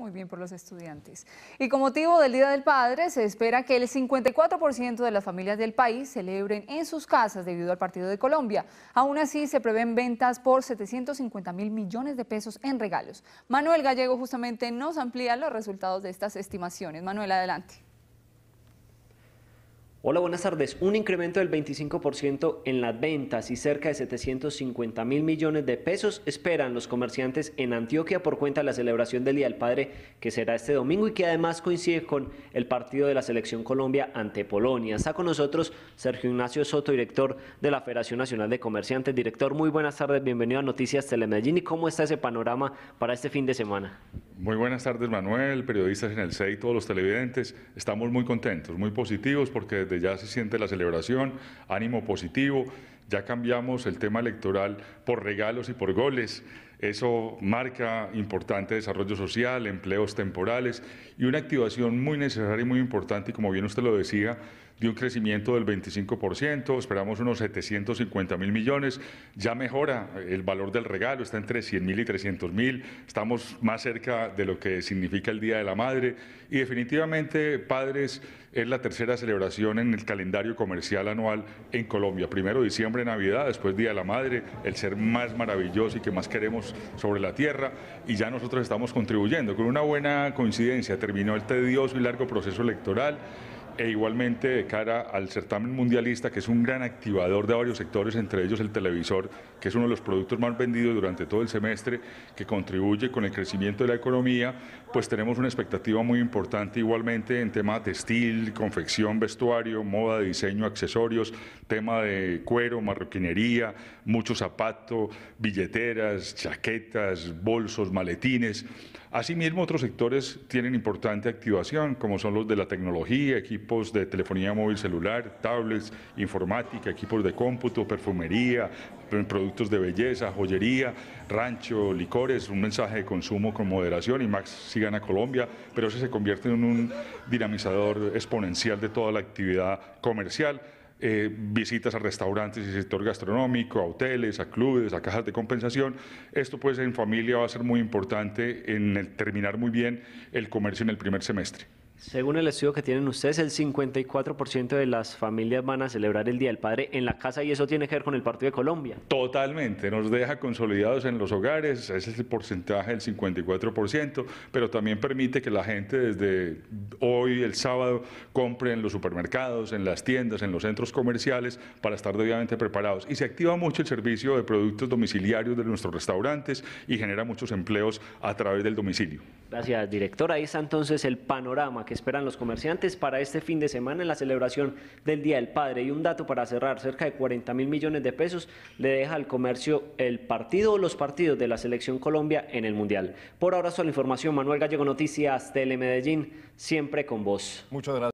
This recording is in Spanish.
Muy bien por los estudiantes. Y con motivo del Día del Padre, se espera que el 54% de las familias del país celebren en sus casas debido al partido de Colombia. Aún así, se prevén ventas por 750 mil millones de pesos en regalos. Manuel Gallego justamente nos amplía los resultados de estas estimaciones. Manuel, adelante. Hola, buenas tardes. Un incremento del 25% en las ventas y cerca de 750 mil millones de pesos esperan los comerciantes en Antioquia por cuenta de la celebración del Día del Padre, que será este domingo y que además coincide con el partido de la Selección Colombia ante Polonia. Está con nosotros Sergio Ignacio Soto, director de la Federación Nacional de Comerciantes. Director, muy buenas tardes. Bienvenido a Noticias Telemedellín. ¿Y cómo está ese panorama para este fin de semana? Muy buenas tardes Manuel, periodistas en el SEI, todos los televidentes. Estamos muy contentos, muy positivos porque desde ya se siente la celebración, ánimo positivo ya cambiamos el tema electoral por regalos y por goles. Eso marca importante desarrollo social, empleos temporales y una activación muy necesaria y muy importante, y como bien usted lo decía, de un crecimiento del 25%, esperamos unos 750 mil millones, ya mejora el valor del regalo, está entre 100 mil y 300 mil, estamos más cerca de lo que significa el Día de la Madre y definitivamente, padres, es la tercera celebración en el calendario comercial anual en Colombia, primero diciembre Navidad, después Día de la Madre, el ser más maravilloso y que más queremos sobre la tierra, y ya nosotros estamos contribuyendo. Con una buena coincidencia terminó el tedioso y largo proceso electoral e igualmente de cara al certamen mundialista, que es un gran activador de varios sectores, entre ellos el televisor, que es uno de los productos más vendidos durante todo el semestre, que contribuye con el crecimiento de la economía, pues tenemos una expectativa muy importante igualmente en tema textil, confección, vestuario, moda, diseño, accesorios, tema de cuero, marroquinería, muchos zapatos billeteras, chaquetas, bolsos, maletines. Asimismo, otros sectores tienen importante activación, como son los de la tecnología, equipo de telefonía móvil celular, tablets, informática, equipos de cómputo, perfumería, productos de belleza, joyería, rancho, licores, un mensaje de consumo con moderación y Max sigan a Colombia, pero eso se convierte en un dinamizador exponencial de toda la actividad comercial. Eh, visitas a restaurantes y sector gastronómico, a hoteles, a clubes, a cajas de compensación. Esto pues en familia va a ser muy importante en el terminar muy bien el comercio en el primer semestre. Según el estudio que tienen ustedes, el 54% de las familias van a celebrar el Día del Padre en la casa y eso tiene que ver con el Partido de Colombia. Totalmente, nos deja consolidados en los hogares, ese es el porcentaje del 54%, pero también permite que la gente desde hoy, el sábado, compre en los supermercados, en las tiendas, en los centros comerciales para estar debidamente preparados. Y se activa mucho el servicio de productos domiciliarios de nuestros restaurantes y genera muchos empleos a través del domicilio. Gracias, director. Ahí está entonces el panorama que esperan los comerciantes para este fin de semana en la celebración del Día del Padre. Y un dato para cerrar, cerca de 40 mil millones de pesos le deja al comercio el partido o los partidos de la Selección Colombia en el Mundial. Por ahora, solo información, Manuel Gallego Noticias, Telemedellín, siempre con vos. Muchas gracias.